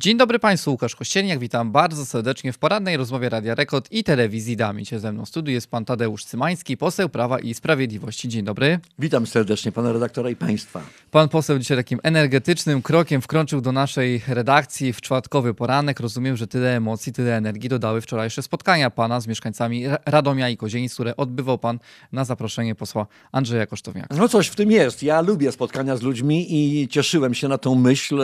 Dzień dobry Państwu, Łukasz Kościelniak, witam bardzo serdecznie w porannej rozmowie Radia Rekord i Telewizji Dami. Cię ze mną studiuje jest pan Tadeusz Cymański, poseł Prawa i Sprawiedliwości. Dzień dobry. Witam serdecznie pana redaktora i Państwa. Pan poseł dzisiaj takim energetycznym krokiem wkroczył do naszej redakcji w czwartkowy poranek. Rozumiem, że tyle emocji, tyle energii dodały wczorajsze spotkania pana z mieszkańcami Radomia i Kozienic, które odbywał pan na zaproszenie posła Andrzeja Kosztowniaka. No coś w tym jest. Ja lubię spotkania z ludźmi i cieszyłem się na tą myśl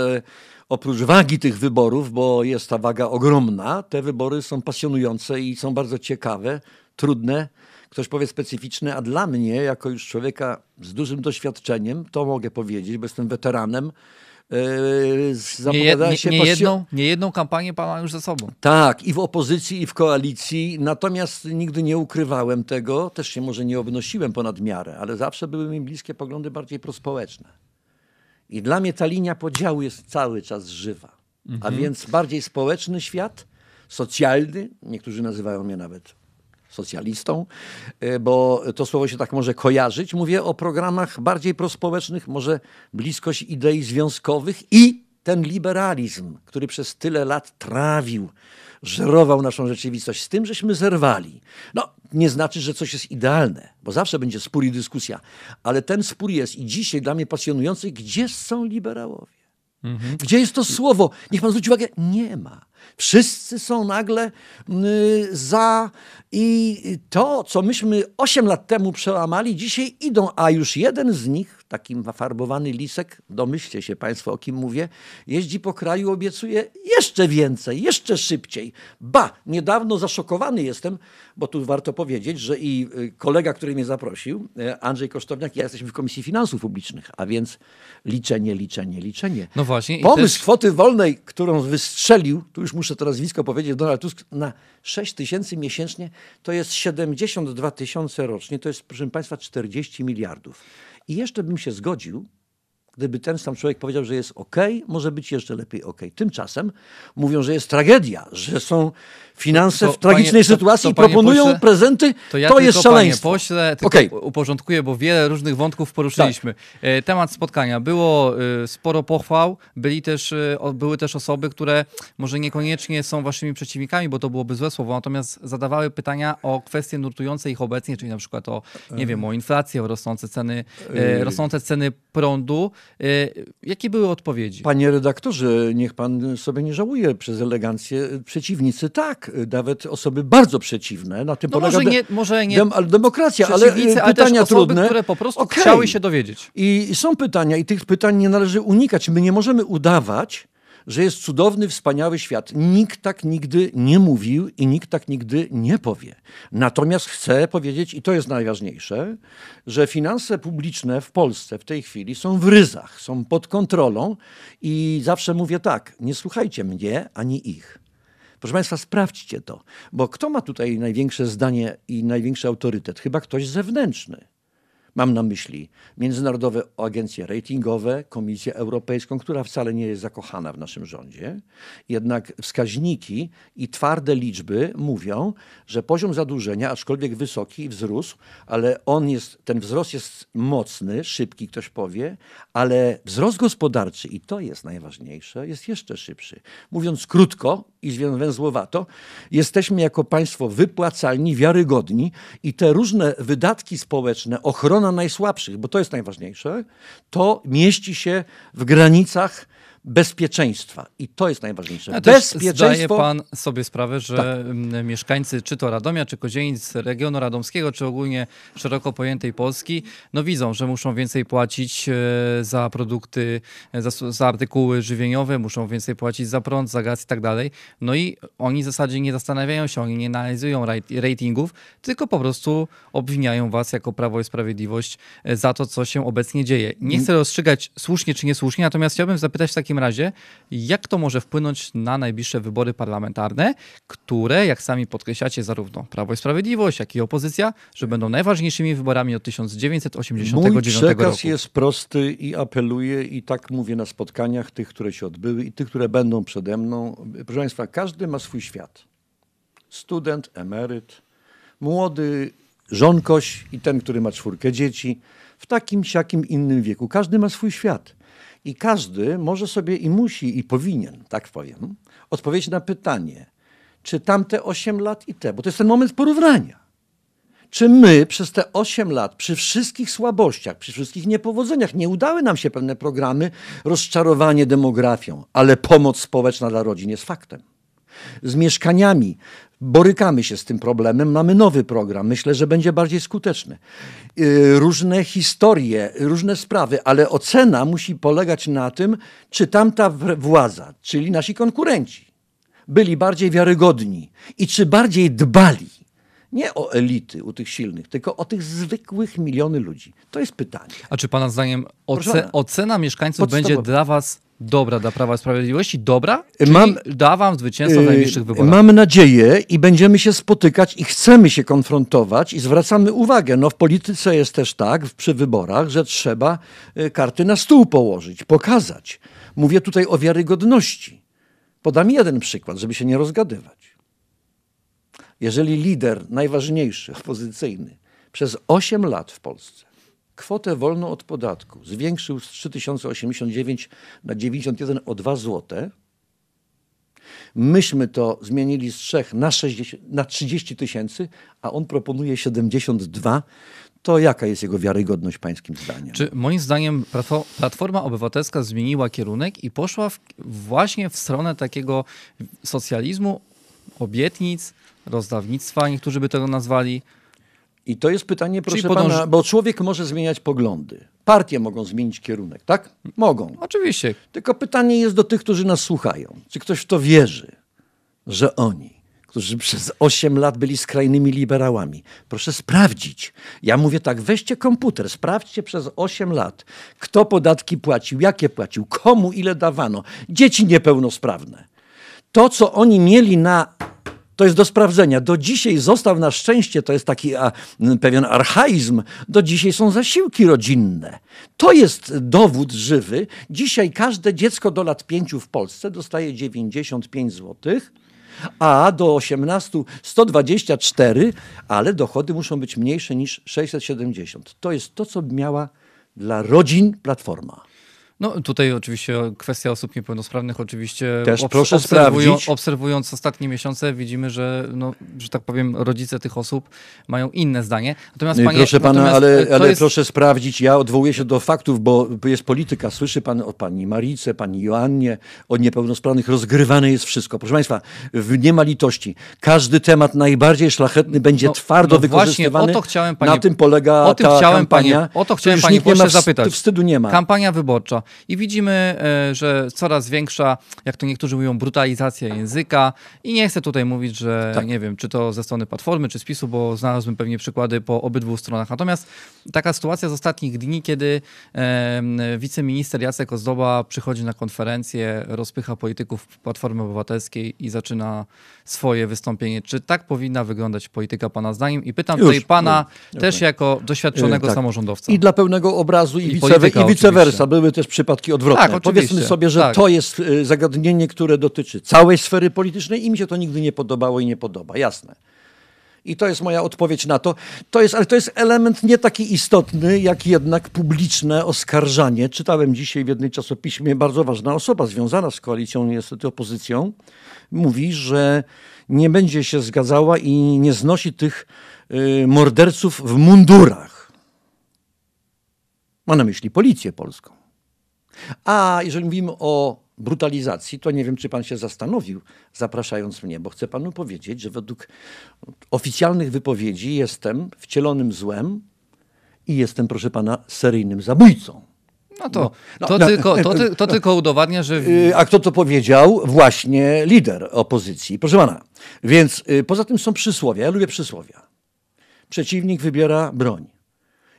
oprócz wagi tych wyborów, bo jest ta waga ogromna, te wybory są pasjonujące i są bardzo ciekawe, trudne, ktoś powie specyficzne, a dla mnie, jako już człowieka z dużym doświadczeniem, to mogę powiedzieć, bo jestem weteranem, Yy, nie, jed, nie, się nie, jedną, nie jedną kampanię pan ma już za sobą. Tak, i w opozycji, i w koalicji. Natomiast nigdy nie ukrywałem tego, też się może nie obnosiłem ponad miarę, ale zawsze były mi bliskie poglądy bardziej prospołeczne. I dla mnie ta linia podziału jest cały czas żywa. Mhm. A więc bardziej społeczny świat, socjalny, niektórzy nazywają mnie nawet socjalistą, e, bo to słowo się tak może kojarzyć. Mówię o programach bardziej prospołecznych, może bliskość idei związkowych i ten liberalizm, który przez tyle lat trawił, żerował naszą rzeczywistość, z tym żeśmy zerwali. No, nie znaczy, że coś jest idealne, bo zawsze będzie spór i dyskusja, ale ten spór jest i dzisiaj dla mnie pasjonujący, gdzie są liberałowie? Mhm. Gdzie jest to słowo? Niech pan zwróci uwagę, nie ma. Wszyscy są nagle mm, za i to, co myśmy 8 lat temu przełamali, dzisiaj idą, a już jeden z nich, taki farbowany lisek, domyślcie się Państwo, o kim mówię, jeździ po kraju, obiecuje jeszcze więcej, jeszcze szybciej. Ba, niedawno zaszokowany jestem, bo tu warto powiedzieć, że i y, kolega, który mnie zaprosił, y, Andrzej Kosztowniak, ja jesteśmy w Komisji Finansów Publicznych, a więc liczenie, liczenie, liczenie. No właśnie. Pomysł też... kwoty wolnej, którą wystrzelił, tu już muszę to nazwisko powiedzieć, Donald Tusk na 6 tysięcy miesięcznie to jest 72 tysiące rocznie, to jest proszę Państwa 40 miliardów. I jeszcze bym się zgodził, Gdyby ten sam człowiek powiedział, że jest ok, może być jeszcze lepiej ok. Tymczasem mówią, że jest tragedia, że są finanse to, w tragicznej panie, sytuacji to, to, i proponują pośle, prezenty. To, ja to jest szaleństwo. Panie pośle, tylko okay. uporządkuję, bo wiele różnych wątków poruszyliśmy. Tak. E, temat spotkania. Było e, sporo pochwał, byli też, e, były też osoby, które może niekoniecznie są waszymi przeciwnikami, bo to byłoby złe słowo, natomiast zadawały pytania o kwestie nurtujące ich obecnie, czyli na przykład o, nie wiem, o inflację, o rosnące ceny, rosnące ceny prądu, E, jakie były odpowiedzi? Panie redaktorze, niech pan sobie nie żałuje przez elegancję. Przeciwnicy tak, nawet osoby bardzo przeciwne. Na tym no polega może nie, może nie dem, demokracja, ale e, pytania ale osoby, trudne. które po prostu okay. chciały się dowiedzieć. I są pytania i tych pytań nie należy unikać. My nie możemy udawać, że jest cudowny, wspaniały świat. Nikt tak nigdy nie mówił i nikt tak nigdy nie powie. Natomiast chcę powiedzieć, i to jest najważniejsze, że finanse publiczne w Polsce w tej chwili są w ryzach, są pod kontrolą i zawsze mówię tak, nie słuchajcie mnie ani ich. Proszę Państwa, sprawdźcie to, bo kto ma tutaj największe zdanie i największy autorytet? Chyba ktoś zewnętrzny. Mam na myśli międzynarodowe agencje ratingowe, Komisję Europejską, która wcale nie jest zakochana w naszym rządzie. Jednak wskaźniki i twarde liczby mówią, że poziom zadłużenia, aczkolwiek wysoki, wzrósł, ale on jest, ten wzrost jest mocny, szybki, ktoś powie, ale wzrost gospodarczy, i to jest najważniejsze, jest jeszcze szybszy. Mówiąc krótko i węzłowato, jesteśmy jako państwo wypłacalni, wiarygodni i te różne wydatki społeczne, ochrona ochrona najsłabszych, bo to jest najważniejsze, to mieści się w granicach bezpieczeństwa. I to jest najważniejsze. Ja Bezpieczeństwo... Zdaje pan sobie sprawę, że tak. mieszkańcy czy to Radomia, czy Kozienic, regionu radomskiego, czy ogólnie szeroko pojętej Polski, no widzą, że muszą więcej płacić e, za produkty, e, za, za artykuły żywieniowe, muszą więcej płacić za prąd, za gaz i tak dalej. No i oni w zasadzie nie zastanawiają się, oni nie analizują ratingów, tylko po prostu obwiniają was jako Prawo i Sprawiedliwość e, za to, co się obecnie dzieje. Nie chcę mm. rozstrzygać słusznie czy niesłusznie, natomiast chciałbym zapytać w takim takim razie, jak to może wpłynąć na najbliższe wybory parlamentarne, które, jak sami podkreślacie, zarówno Prawo i Sprawiedliwość, jak i opozycja, że będą najważniejszymi wyborami od 1989 Mój przekaz jest prosty i apeluję i tak mówię na spotkaniach tych, które się odbyły i tych, które będą przede mną. Proszę Państwa, każdy ma swój świat. Student, emeryt, młody żonkoś i ten, który ma czwórkę dzieci, w takim, siakim innym wieku. Każdy ma swój świat. I każdy może sobie i musi, i powinien, tak powiem, odpowiedzieć na pytanie, czy tamte 8 lat i te, bo to jest ten moment porównania. Czy my przez te 8 lat, przy wszystkich słabościach, przy wszystkich niepowodzeniach, nie udały nam się pewne programy, rozczarowanie demografią, ale pomoc społeczna dla rodzin jest faktem. Z mieszkaniami, Borykamy się z tym problemem, mamy nowy program, myślę, że będzie bardziej skuteczny. Y, różne historie, różne sprawy, ale ocena musi polegać na tym, czy tamta władza, czyli nasi konkurenci, byli bardziej wiarygodni i czy bardziej dbali nie o elity u tych silnych, tylko o tych zwykłych miliony ludzi. To jest pytanie. A czy Pana zdaniem oce, ocena mieszkańców Podstawowe. będzie dla Was dobra dla Prawa i Sprawiedliwości, dobra? Czyli da wam zwycięstwo w y, najbliższych wyborach. Mamy nadzieję i będziemy się spotykać i chcemy się konfrontować i zwracamy uwagę. No w polityce jest też tak, przy wyborach, że trzeba y, karty na stół położyć, pokazać. Mówię tutaj o wiarygodności. Podam jeden przykład, żeby się nie rozgadywać. Jeżeli lider najważniejszy, opozycyjny, przez 8 lat w Polsce kwotę wolną od podatku zwiększył z 3089 na 91 o 2 zł. Myśmy to zmienili z 3 na, 60, na 30 tysięcy, a on proponuje 72. To jaka jest jego wiarygodność pańskim zdaniem? Czy moim zdaniem Platforma Obywatelska zmieniła kierunek i poszła w, właśnie w stronę takiego socjalizmu, obietnic, rozdawnictwa, niektórzy by tego nazwali. I to jest pytanie, proszę podąż... pana, bo człowiek może zmieniać poglądy. Partie mogą zmienić kierunek, tak? Mogą. Oczywiście. Tylko pytanie jest do tych, którzy nas słuchają. Czy ktoś w to wierzy, że oni, którzy przez 8 lat byli skrajnymi liberałami, proszę sprawdzić. Ja mówię tak, weźcie komputer, sprawdźcie przez 8 lat, kto podatki płacił, jakie płacił, komu ile dawano. Dzieci niepełnosprawne. To, co oni mieli na to jest do sprawdzenia. Do dzisiaj został na szczęście, to jest taki a, pewien archaizm, do dzisiaj są zasiłki rodzinne. To jest dowód żywy. Dzisiaj każde dziecko do lat 5 w Polsce dostaje 95 złotych a do 18 124, ale dochody muszą być mniejsze niż 670. To jest to, co miała dla rodzin Platforma. No tutaj oczywiście kwestia osób niepełnosprawnych, oczywiście Też obs proszę obserwują, sprawdzić. obserwując ostatnie miesiące widzimy, że, no, że tak powiem rodzice tych osób mają inne zdanie. Natomiast no panie, proszę pana, ale, e, ale jest... proszę sprawdzić, ja odwołuję się do faktów, bo jest polityka, słyszy pan o pani Marice, pani Joannie, o niepełnosprawnych, rozgrywane jest wszystko. Proszę państwa, nie ma litości. Każdy temat najbardziej szlachetny będzie no, twardo no wykorzystywany. Właśnie, o to chciałem, panie, Na tym polega o tym ta chciałem, kampania. Panie, o to chciałem, panie, nie ma, wstydu nie ma. Kampania wyborcza. I widzimy, e, że coraz większa, jak to niektórzy mówią, brutalizacja języka. I nie chcę tutaj mówić, że tak. nie wiem, czy to ze strony Platformy, czy spisu, bo znalazłbym pewnie przykłady po obydwu stronach. Natomiast taka sytuacja z ostatnich dni, kiedy wiceminister Jacek Ozdoba przychodzi na konferencję, rozpycha polityków Platformy Obywatelskiej i zaczyna swoje wystąpienie. Czy tak powinna wyglądać polityka pana zdaniem? I pytam już, tutaj pana już, też okay. jako doświadczonego yy, tak. samorządowca. I dla pełnego obrazu i, I, wice, polityka, i vice versa. Oczywiście. Były też przypadki odwrotne. Tak, Powiedzmy sobie, że tak. to jest y, zagadnienie, które dotyczy całej sfery politycznej i mi się to nigdy nie podobało i nie podoba, jasne. I to jest moja odpowiedź na to. to jest, ale to jest element nie taki istotny, jak jednak publiczne oskarżanie. Czytałem dzisiaj w jednej czasopiśmie, bardzo ważna osoba związana z koalicją, niestety opozycją, mówi, że nie będzie się zgadzała i nie znosi tych y, morderców w mundurach. Ma na myśli policję polską. A jeżeli mówimy o brutalizacji, to nie wiem, czy pan się zastanowił, zapraszając mnie, bo chcę panu powiedzieć, że według oficjalnych wypowiedzi jestem wcielonym złem i jestem, proszę pana, seryjnym zabójcą. No to, no, to, no, tylko, to, ty, to tylko udowadnia, że. Y, a kto to powiedział? Właśnie lider opozycji. Proszę pana. Więc y, poza tym są przysłowia. Ja lubię przysłowia. Przeciwnik wybiera broń.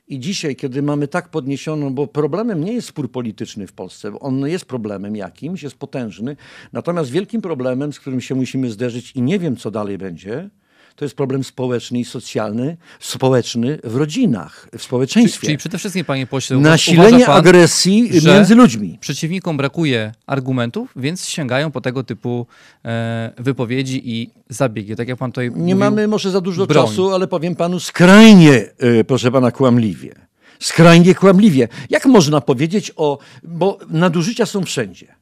I dzisiaj, kiedy mamy tak podniesioną, bo problemem nie jest spór polityczny w Polsce, on jest problemem jakimś, jest potężny. Natomiast wielkim problemem, z którym się musimy zderzyć i nie wiem, co dalej będzie, to jest problem społeczny i socjalny, społeczny w rodzinach, w społeczeństwie. Czyli, czyli przede wszystkim, panie pośle, nasilenie pan, agresji między ludźmi. Przeciwnikom brakuje argumentów, więc sięgają po tego typu e, wypowiedzi i zabiegi. Tak jak pan tutaj Nie mówił, mamy może za dużo broń. czasu, ale powiem panu skrajnie, y, proszę pana, kłamliwie. Skrajnie kłamliwie. Jak można powiedzieć o. Bo nadużycia są wszędzie.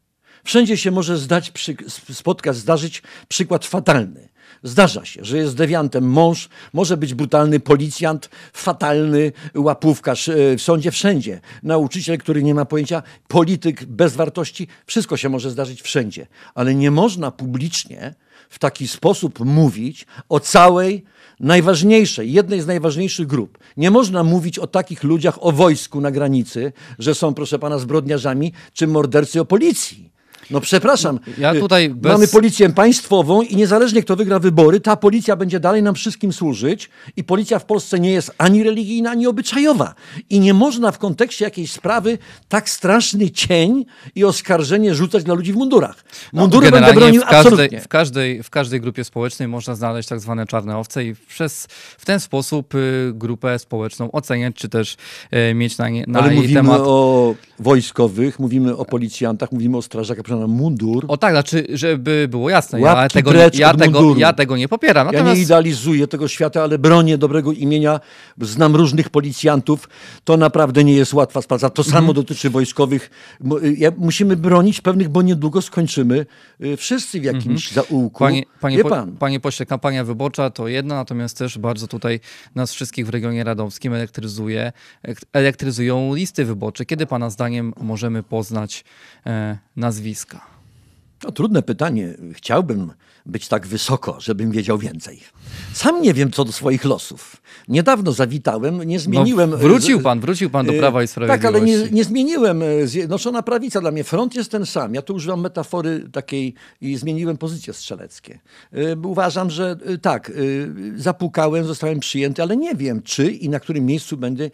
Wszędzie się może zdać, spotkać, zdarzyć przykład fatalny. Zdarza się, że jest dewiantem mąż, może być brutalny policjant, fatalny łapówkarz e, w sądzie, wszędzie. Nauczyciel, który nie ma pojęcia, polityk bez wartości, wszystko się może zdarzyć wszędzie. Ale nie można publicznie w taki sposób mówić o całej najważniejszej, jednej z najważniejszych grup. Nie można mówić o takich ludziach, o wojsku na granicy, że są, proszę pana, zbrodniarzami, czy mordercy o policji. No przepraszam, ja y, tutaj bez... mamy policję państwową i niezależnie kto wygra wybory, ta policja będzie dalej nam wszystkim służyć i policja w Polsce nie jest ani religijna, ani obyczajowa. I nie można w kontekście jakiejś sprawy tak straszny cień i oskarżenie rzucać na ludzi w mundurach. No, Mundury no, będę bronił w każdej, absolutnie. W każdej, w każdej grupie społecznej można znaleźć tak zwane czarne owce i przez, w ten sposób y, grupę społeczną oceniać, czy też y, mieć na, nie, na Ale jej mówimy o wojskowych, mówimy o policjantach, mówimy o strażakach mundur. O tak, znaczy, żeby było jasne, ja tego, ja, tego, ja tego nie popieram. Natomiast... Ja nie idealizuję tego świata, ale bronię dobrego imienia. Znam różnych policjantów. To naprawdę nie jest łatwa sprawa. To samo mhm. dotyczy wojskowych. Y, musimy bronić pewnych, bo niedługo skończymy y, wszyscy w jakimś mhm. zaułku. Panie, panie, Wie pan? panie pośle, kampania wyborcza to jedna natomiast też bardzo tutaj nas wszystkich w regionie radomskim elektryzuje, elektryzują listy wyborcze. Kiedy pana zdaniem możemy poznać e, Polska? No, trudne pytanie. Chciałbym być tak wysoko, żebym wiedział więcej. Sam nie wiem co do swoich losów. Niedawno zawitałem, nie no, zmieniłem. No, wrócił pan, wrócił pan do e, Prawa i Sprawiedliwości. Tak, ale nie, nie zmieniłem. E, Zjednoczona prawica dla mnie, front jest ten sam. Ja tu używam metafory takiej i zmieniłem pozycje strzeleckie. Uważam, że tak, zapukałem, zostałem przyjęty, ale nie wiem czy i na którym miejscu będę.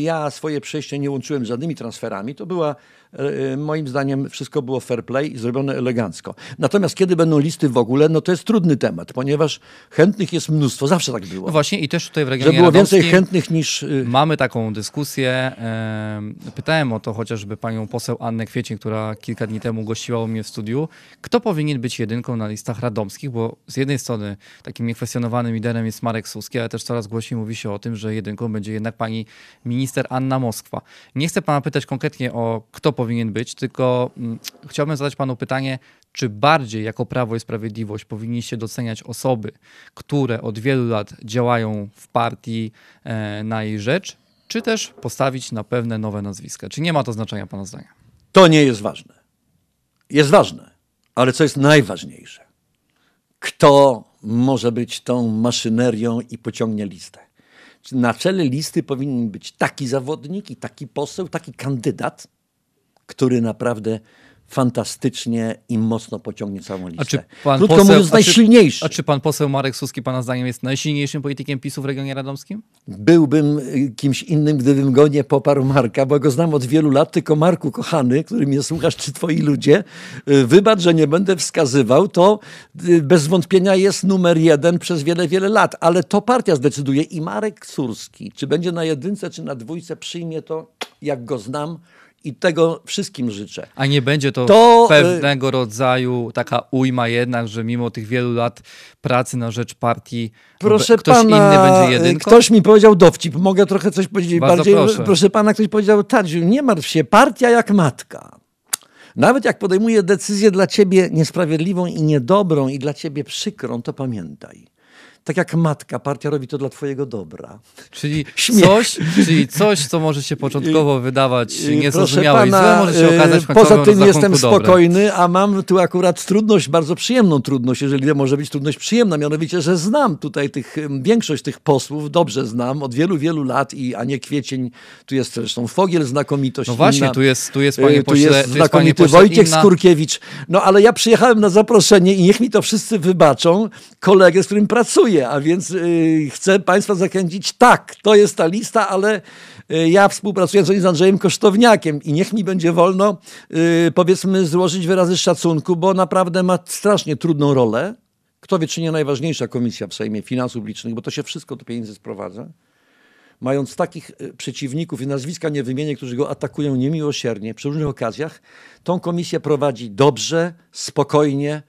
Ja swoje przejście nie łączyłem z żadnymi transferami. To była E, e, moim zdaniem wszystko było fair play i zrobione elegancko. Natomiast kiedy będą listy w ogóle, no to jest trudny temat, ponieważ chętnych jest mnóstwo, zawsze tak było. No właśnie i też tutaj w regionie Że było więcej chętnych niż... Y, mamy taką dyskusję. E, pytałem o to chociażby panią poseł Annę Kwiecień, która kilka dni temu gościła u mnie w studiu. Kto powinien być jedynką na listach radomskich? Bo z jednej strony takim niekwestionowanym liderem jest Marek Suski, ale też coraz głośniej mówi się o tym, że jedynką będzie jednak pani minister Anna Moskwa. Nie chcę pana pytać konkretnie o kto powinien powinien być, tylko mm, chciałbym zadać panu pytanie, czy bardziej jako Prawo i Sprawiedliwość powinniście doceniać osoby, które od wielu lat działają w partii e, na jej rzecz, czy też postawić na pewne nowe nazwiska? Czy nie ma to znaczenia pana zdania? To nie jest ważne. Jest ważne, ale co jest najważniejsze? Kto może być tą maszynerią i pociągnie listę? na czele listy powinien być taki zawodnik i taki poseł, taki kandydat, który naprawdę fantastycznie i mocno pociągnie całą listę. A czy pan Krótko poseł, mówiąc, najsilniejszy. A czy, a czy pan poseł Marek Suski pana zdaniem jest najsilniejszym politykiem PiSu w regionie radomskim? Byłbym y, kimś innym, gdybym go nie poparł Marka, bo go znam od wielu lat, tylko Marku kochany, który mnie słuchasz, czy twoi ludzie, y, wybacz, że nie będę wskazywał, to y, bez wątpienia jest numer jeden przez wiele, wiele lat, ale to partia zdecyduje i Marek Surski, czy będzie na jedynce, czy na dwójce, przyjmie to, jak go znam, i tego wszystkim życzę. A nie będzie to, to, y, pewnego rodzaju taka ujma jednak, że mimo tych wielu lat pracy na rzecz partii proszę ktoś pana, inny będzie jedynką? Ktoś mi powiedział dowcip. Mogę trochę coś powiedzieć Bardzo bardziej? Proszę. proszę pana, ktoś powiedział, Tadziu, nie martw się, partia jak matka. Nawet jak podejmuje decyzję dla ciebie niesprawiedliwą i niedobrą i dla ciebie przykrą, to pamiętaj – tak jak matka, partia robi to dla twojego dobra. Czyli coś, czyli coś, co może się początkowo wydawać niezrozumiałe pana, i złe, może się okazać y, Poza tym jestem spokojny, dobre. a mam tu akurat trudność, bardzo przyjemną trudność, jeżeli może być trudność przyjemna, mianowicie, że znam tutaj tych, większość tych posłów, dobrze znam, od wielu, wielu lat i a nie kwiecień, tu jest zresztą Fogiel znakomitość. No właśnie, inna, tu jest, tu jest panie y, pośle, tu jest znakomity jest Wojciech inna. Skurkiewicz. No ale ja przyjechałem na zaproszenie i niech mi to wszyscy wybaczą, kolegę, z którym pracuję a więc y, chcę Państwa zachęcić, tak, to jest ta lista, ale y, ja współpracuję z Andrzejem Kosztowniakiem i niech mi będzie wolno, y, powiedzmy, złożyć wyrazy szacunku, bo naprawdę ma strasznie trudną rolę. Kto wie, czy nie najważniejsza komisja w Sejmie Finansów Publicznych, bo to się wszystko do pieniędzy sprowadza. Mając takich y, przeciwników i nazwiska nie wymienię, którzy go atakują niemiłosiernie przy różnych okazjach, tą komisję prowadzi dobrze, spokojnie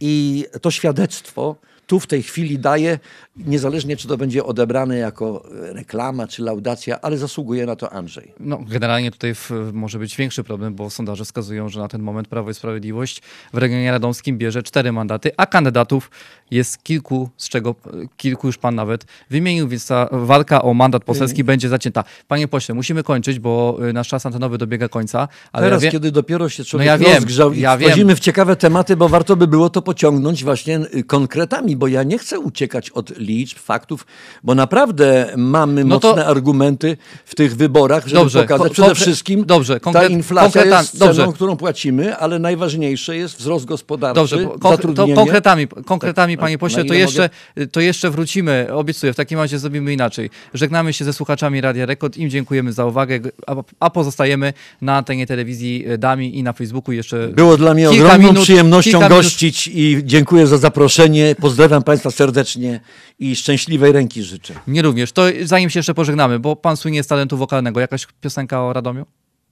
i to świadectwo, tu w tej chwili daje, niezależnie czy to będzie odebrane jako reklama czy laudacja, ale zasługuje na to Andrzej. No, generalnie tutaj w, może być większy problem, bo sondaże wskazują, że na ten moment Prawo i Sprawiedliwość w regionie radomskim bierze cztery mandaty, a kandydatów jest kilku, z czego kilku już pan nawet wymienił, więc ta walka o mandat poselski mhm. będzie zacięta. Panie pośle, musimy kończyć, bo y, nasz czas antenowy dobiega końca. Ale Teraz, ja wie... kiedy dopiero się człowiek no ja rozgrzał wiem, ja wchodzimy wiem. w ciekawe tematy, bo warto by było to pociągnąć właśnie y, konkretami bo ja nie chcę uciekać od liczb, faktów, bo naprawdę mamy no mocne argumenty w tych wyborach, żeby dobrze, pokazać przede konkre... wszystkim dobrze, konkret, ta inflacja jest ceną, dobrze. którą płacimy, ale najważniejsze jest wzrost gospodarczy, dobrze, konkre... to konkretami, konkretami tak, panie no, pośle, to jeszcze, mogę? to jeszcze wrócimy, obiecuję, w takim razie zrobimy inaczej. Żegnamy się ze słuchaczami Radia Rekord, im dziękujemy za uwagę, a, a pozostajemy na antenie telewizji e, Dami i na Facebooku jeszcze Było dla mnie ogromną minut, przyjemnością gościć minut. i dziękuję za zaproszenie. Pozdrawiam Pozdrawiam Państwa serdecznie i szczęśliwej ręki życzę. Nie również. To zanim się jeszcze pożegnamy, bo Pan słynie z talentu wokalnego. Jakaś piosenka o Radomiu?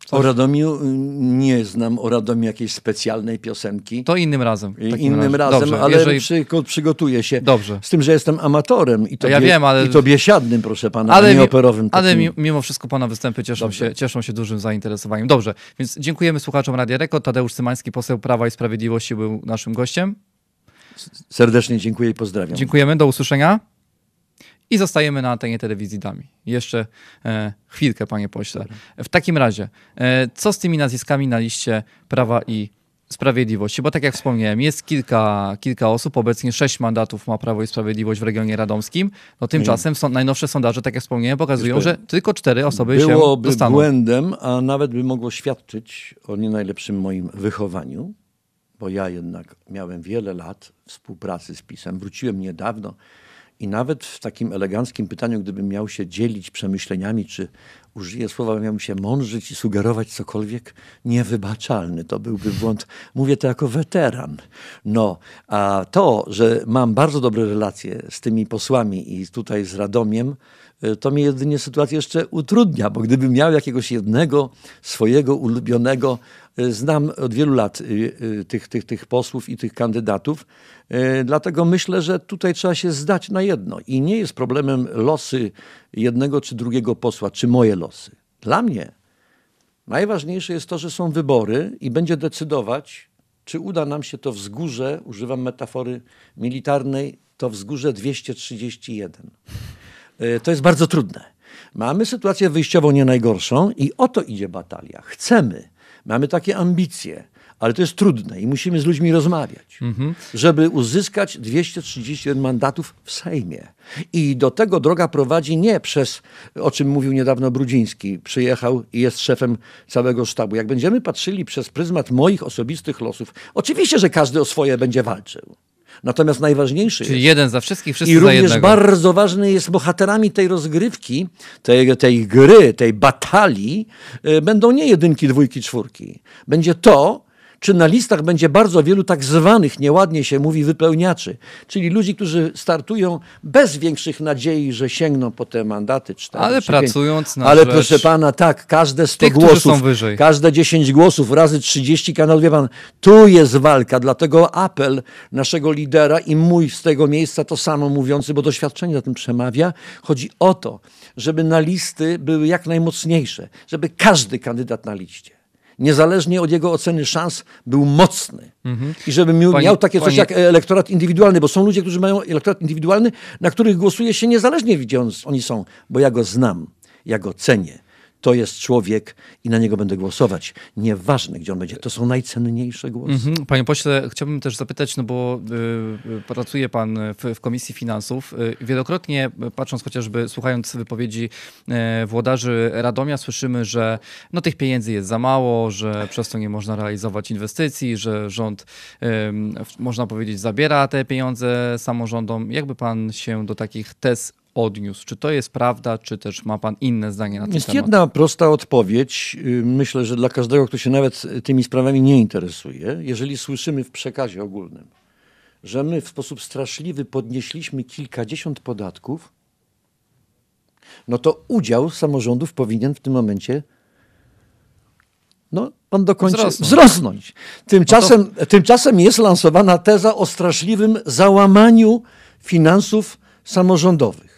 Coś? O Radomiu mm, nie znam o Radomiu jakiejś specjalnej piosenki. To innym razem. Innym razie. razem, Dobrze, ale jeżeli... przy, przygotuję się. Dobrze. Z tym, że jestem amatorem i to, ja wiem, ale... i biesiadnym, proszę pana, ale nie operowym. Takim. Ale mimo wszystko pana występy cieszą się, cieszą się dużym zainteresowaniem. Dobrze, więc dziękujemy słuchaczom Radia Rekord. Tadeusz Cymański, poseł Prawa i Sprawiedliwości był naszym gościem. Serdecznie dziękuję i pozdrawiam. Dziękujemy, do usłyszenia. I zostajemy na antenie telewizji Dami. Jeszcze e, chwilkę, panie pośle. W takim razie, e, co z tymi nazwiskami na liście Prawa i Sprawiedliwości, bo tak jak wspomniałem, jest kilka, kilka osób, obecnie sześć mandatów ma Prawo i Sprawiedliwość w regionie radomskim. No tymczasem są, najnowsze sondaże, tak jak wspomniałem, pokazują, że tylko cztery osoby Byłoby się dostaną. Byłoby błędem, a nawet by mogło świadczyć o nie najlepszym moim wychowaniu, bo ja jednak miałem wiele lat współpracy z PiSem. Wróciłem niedawno i nawet w takim eleganckim pytaniu, gdybym miał się dzielić przemyśleniami, czy użyję słowa, miałbym się mądrzyć i sugerować cokolwiek niewybaczalny. To byłby błąd. Mówię to jako weteran. No, a to, że mam bardzo dobre relacje z tymi posłami i tutaj z Radomiem, y, to mi jedynie sytuację jeszcze utrudnia, bo gdybym miał jakiegoś jednego swojego ulubionego znam od wielu lat y, y, tych, tych, tych posłów i tych kandydatów. Y, dlatego myślę, że tutaj trzeba się zdać na jedno. I nie jest problemem losy jednego czy drugiego posła, czy moje losy. Dla mnie najważniejsze jest to, że są wybory i będzie decydować, czy uda nam się to wzgórze, używam metafory militarnej, to wzgórze 231. To jest bardzo trudne. Mamy sytuację wyjściową nie najgorszą i o to idzie batalia. Chcemy Mamy takie ambicje, ale to jest trudne i musimy z ludźmi rozmawiać, mhm. żeby uzyskać 231 mandatów w Sejmie. I do tego droga prowadzi nie przez, o czym mówił niedawno Brudziński, przyjechał i jest szefem całego sztabu. Jak będziemy patrzyli przez pryzmat moich osobistych losów, oczywiście, że każdy o swoje będzie walczył. Natomiast najważniejszy Czyli jest... jeden za wszystkich, wszyscy I również bardzo ważny jest bohaterami tej rozgrywki, tej, tej gry, tej batalii, y, będą nie jedynki, dwójki, czwórki. Będzie to, czy na listach będzie bardzo wielu tak zwanych, nieładnie się mówi, wypełniaczy, czyli ludzi, którzy startują bez większych nadziei, że sięgną po te mandaty. 4, ale pracując na Ale proszę pana, tak, każde 100 tych, głosów, każde 10 głosów razy 30 kanałów, wie pan, tu jest walka, dlatego apel naszego lidera i mój z tego miejsca to samo mówiący, bo doświadczenie za tym przemawia, chodzi o to, żeby na listy były jak najmocniejsze, żeby każdy kandydat na liście niezależnie od jego oceny szans, był mocny. Mhm. I żeby miał, takie coś jak elektorat indywidualny, bo są ludzie, którzy mają elektorat indywidualny, na których głosuje się niezależnie, gdzie oni są, bo ja go znam, ja go cenię to jest człowiek i na niego będę głosować. Nieważne, gdzie on będzie, to są najcenniejsze głosy. Mhm. Panie pośle, chciałbym też zapytać, no bo y, y pracuje pan w, w Komisji Finansów. Y, wielokrotnie, y, patrząc chociażby, słuchając wypowiedzi y, włodarzy Radomia, słyszymy, że no, tych pieniędzy jest za mało, że przez to nie można realizować inwestycji, że rząd, y, można powiedzieć, zabiera te pieniądze samorządom. Jakby pan się do takich tez odniósł. Czy to jest prawda, czy też ma Pan inne zdanie na ten jest temat? Jest jedna prosta odpowiedź. Y, myślę, że dla każdego, kto się nawet tymi sprawami nie interesuje, jeżeli słyszymy w przekazie ogólnym, że my w sposób straszliwy podnieśliśmy kilkadziesiąt podatków, no to udział samorządów powinien w tym momencie no, pan dokończy Wzrosną. wzrosnąć. Tymczasem, no to... tymczasem jest lansowana teza o straszliwym załamaniu finansów samorządowych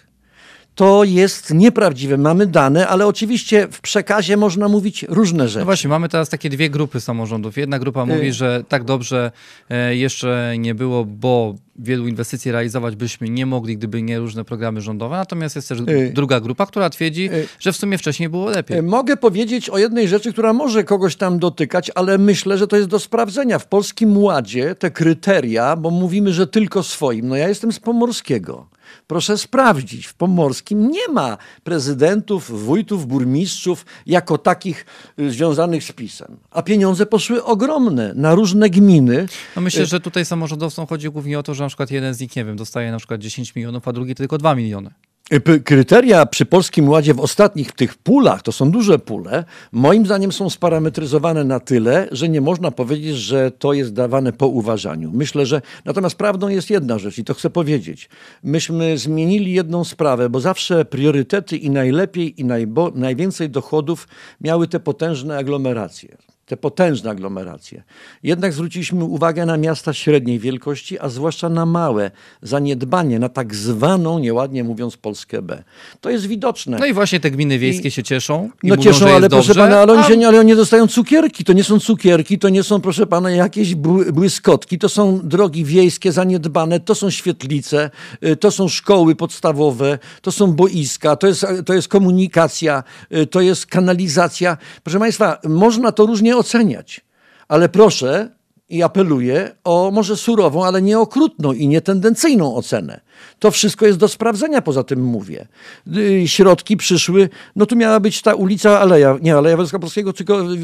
to jest nieprawdziwe. Mamy dane, ale oczywiście w przekazie można mówić różne rzeczy. No właśnie, mamy teraz takie dwie grupy samorządów. Jedna grupa y. mówi, że tak dobrze e, jeszcze nie było, bo wielu inwestycji realizować byśmy nie mogli, gdyby nie różne programy rządowe. Natomiast jest też y. druga grupa, która twierdzi, y. że w sumie wcześniej było lepiej. Mogę powiedzieć o jednej rzeczy, która może kogoś tam dotykać, ale myślę, że to jest do sprawdzenia. W Polskim Ładzie te kryteria, bo mówimy, że tylko swoim. No ja jestem z Pomorskiego. Proszę sprawdzić, w Pomorskim nie ma prezydentów, wójtów, burmistrzów jako takich y, związanych z PiSem. A pieniądze poszły ogromne na różne gminy. No myślę, y, że tutaj samorządowcom chodzi głównie o to, że na przykład jeden z nich, nie wiem, dostaje na przykład 10 milionów, a drugi tylko 2 miliony. Y, kryteria przy Polskim Ładzie w ostatnich, tych pulach, to są duże pule, moim zdaniem są sparametryzowane na tyle, że nie można powiedzieć, że to jest dawane po uważaniu. Myślę, że natomiast prawdą jest jedna rzecz i to chcę powiedzieć. Myśmy zmienili jedną sprawę, bo zawsze priorytety i najlepiej i najbo, najwięcej dochodów miały te potężne aglomeracje te potężne aglomeracje. Jednak zwróciliśmy uwagę na miasta średniej wielkości, a zwłaszcza na małe, zaniedbanie, na tak zwaną, nieładnie mówiąc, Polskę B. To jest widoczne. No i właśnie te gminy wiejskie I, się cieszą. I no mówią, cieszą, ale dobrze, proszę pana, ale oni, a... się, ale oni nie dostają cukierki. To nie są cukierki, to nie są, proszę pana, jakieś błyskotki. To są drogi wiejskie zaniedbane, to są świetlice, y, to są szkoły podstawowe, to są boiska, to jest, to jest komunikacja, y, to jest kanalizacja. Proszę państwa, można to różnie oceniać. Ale proszę i apeluję o może surową, ale nie okrutną i nie tendencyjną ocenę. To wszystko jest do sprawdzenia, poza tym mówię. Y, środki przyszły, no tu miała być ta ulica Aleja, nie Aleja Wojska Polskiego, tylko y, y,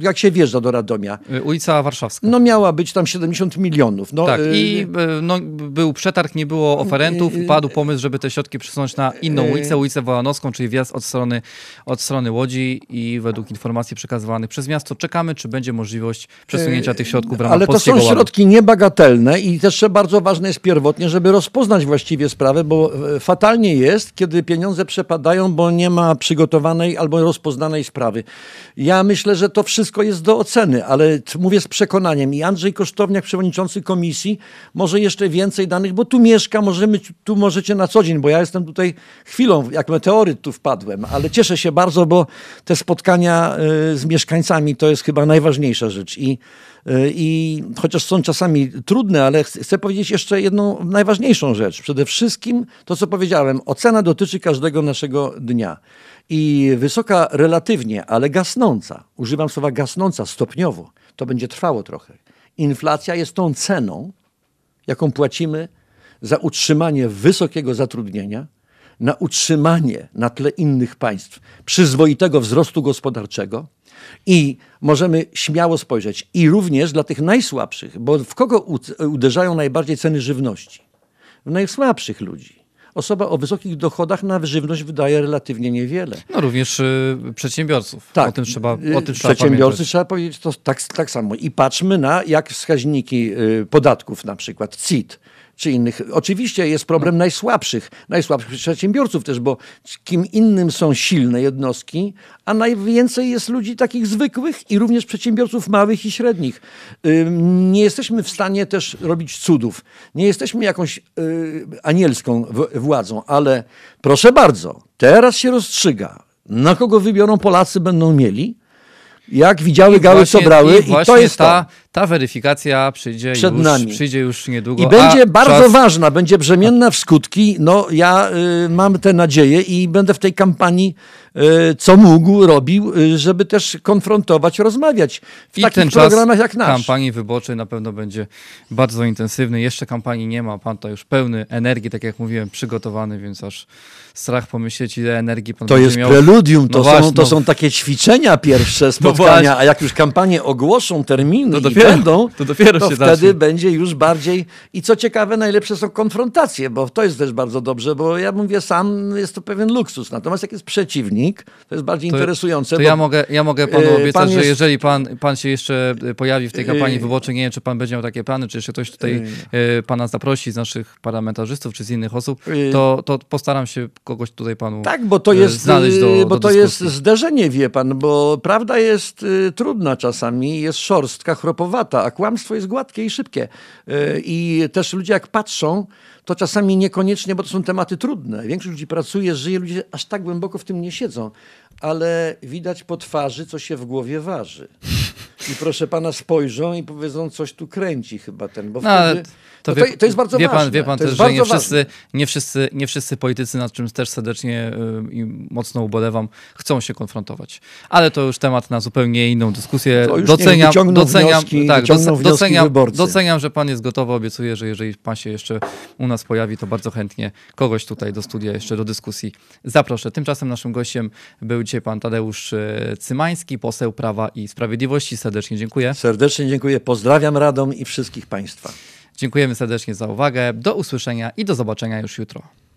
jak się wjeżdża do Radomia. Ulica Warszawska. No miała być tam 70 milionów. No, tak, i no, był przetarg, nie było oferentów, padł pomysł, żeby te środki przesunąć na inną ulicę, ulicę Wołanowską, czyli wjazd od strony, od strony Łodzi i według informacji przekazywanych przez miasto czekamy, czy będzie możliwość przesunięcia tych środków w ramach Ale to są środki niebagatelne i też bardzo ważne jest pierwotnie, żeby rozpoznać właściwie sprawę, bo e, fatalnie jest, kiedy pieniądze przepadają, bo nie ma przygotowanej albo rozpoznanej sprawy. Ja myślę, że to wszystko jest do oceny, ale mówię z przekonaniem i Andrzej Kosztowniak, przewodniczący komisji, może jeszcze więcej danych, bo tu mieszka, możemy, tu możecie na co dzień, bo ja jestem tutaj chwilą, jak meteoryt tu wpadłem, ale cieszę się bardzo, bo te spotkania e, z mieszkańcami to jest chyba najważniejsza rzecz i E, I chociaż są czasami trudne, ale chcę powiedzieć jeszcze jedną najważniejszą rzecz. Przede wszystkim to, co powiedziałem, ocena dotyczy każdego naszego dnia. I wysoka relatywnie, ale gasnąca, używam słowa gasnąca stopniowo, to będzie trwało trochę. Inflacja jest tą ceną, jaką płacimy za utrzymanie wysokiego zatrudnienia, na utrzymanie na tle innych państw przyzwoitego wzrostu gospodarczego i możemy śmiało spojrzeć. I również dla tych najsłabszych, bo w kogo uderzają najbardziej ceny żywności? W najsłabszych ludzi. Osoba o wysokich dochodach na żywność wydaje relatywnie niewiele. No również y, przedsiębiorców. Tak, o tym trzeba, o tym y, Przedsiębiorcy pamiętać. trzeba powiedzieć to tak, tak samo. I patrzmy na jak wskaźniki y, podatków, na przykład CIT czy innych. Oczywiście jest problem najsłabszych, najsłabszych przedsiębiorców też, bo kim innym są silne jednostki, a najwięcej jest ludzi takich zwykłych i również przedsiębiorców małych i średnich. Nie jesteśmy w stanie też robić cudów. Nie jesteśmy jakąś y, anielską władzą, ale proszę bardzo, teraz się rozstrzyga, na kogo wybiorą Polacy będą mieli, jak widziały I gały, co brały i, i to jest ta to. Ta weryfikacja przyjdzie, Przed już, nami. przyjdzie już niedługo. I będzie bardzo czas... ważna, będzie brzemienna w skutki. No ja y, mam tę nadzieję i będę w tej kampanii Y, co mógł, robił, y, żeby też konfrontować, rozmawiać w I takich programach jak nasz. kampanii wyborczej na pewno będzie bardzo intensywny. Jeszcze kampanii nie ma. Pan to już pełny energii, tak jak mówiłem, przygotowany, więc aż strach pomyśleć, ile energii pan To jest miał. preludium, to, jest no są, to no. są takie ćwiczenia pierwsze, no spotkania, no a jak już kampanie ogłoszą terminy to dopiero, będą, to, dopiero to się wtedy zacznie. będzie już bardziej i co ciekawe, najlepsze są konfrontacje, bo to jest też bardzo dobrze, bo ja mówię sam, jest to pewien luksus. Natomiast jak jest przeciwnik, wynik. To jest bardziej to, interesujące. To ja, mogę, ja mogę panu e, obiecać, pan jest... że jeżeli pan, pan się jeszcze e, pojawi w tej e, kampanii wyborczej, nie wiem, czy pan będzie miał takie plany, czy jeszcze ktoś tutaj pana zaprosi z naszych parlamentarzystów, czy z innych osób, to, to postaram się kogoś tutaj panu Tak, bo to jest, bo to jest zderzenie, wie pan, bo prawda jest trudna czasami, jest szorstka, chropowata, a kłamstwo jest gładkie i szybkie. I też ludzie jak patrzą, to czasami niekoniecznie, bo to są tematy trudne. Większość ludzi pracuje, żyje, ludzie aż tak głęboko w tym nie siedzą, ale widać po twarzy, co się w głowie waży i proszę pana spojrzą i powiedzą, coś tu kręci chyba ten, bo no, wtedy... No to, wie, to, jest bardzo wie pan, ważne. Wie pan to też, że nie wszyscy, nie, wszyscy, nie wszyscy politycy, nad czym też serdecznie y, i mocno ubolewam, chcą się konfrontować. Ale to już temat na zupełnie inną dyskusję. Doceniam, doceniam, wnioski, tak, doceniam, doceniam, że pan jest gotowy. Obiecuję, że jeżeli pan się jeszcze u nas pojawi, to bardzo chętnie kogoś tutaj do studia, jeszcze do dyskusji zaproszę. Tymczasem naszym gościem był dzisiaj pan Tadeusz y, Cymański, poseł Prawa i Sprawiedliwości serdecznie dziękuję. Serdecznie dziękuję. Pozdrawiam Radom i wszystkich Państwa. Dziękujemy serdecznie za uwagę. Do usłyszenia i do zobaczenia już jutro.